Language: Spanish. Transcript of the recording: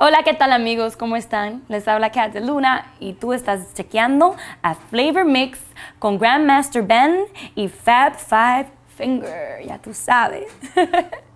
Hola, ¿qué tal amigos? ¿Cómo están? Les habla Kat de Luna y tú estás chequeando a Flavor Mix con Grandmaster Ben y Fab Five Finger, ya tú sabes.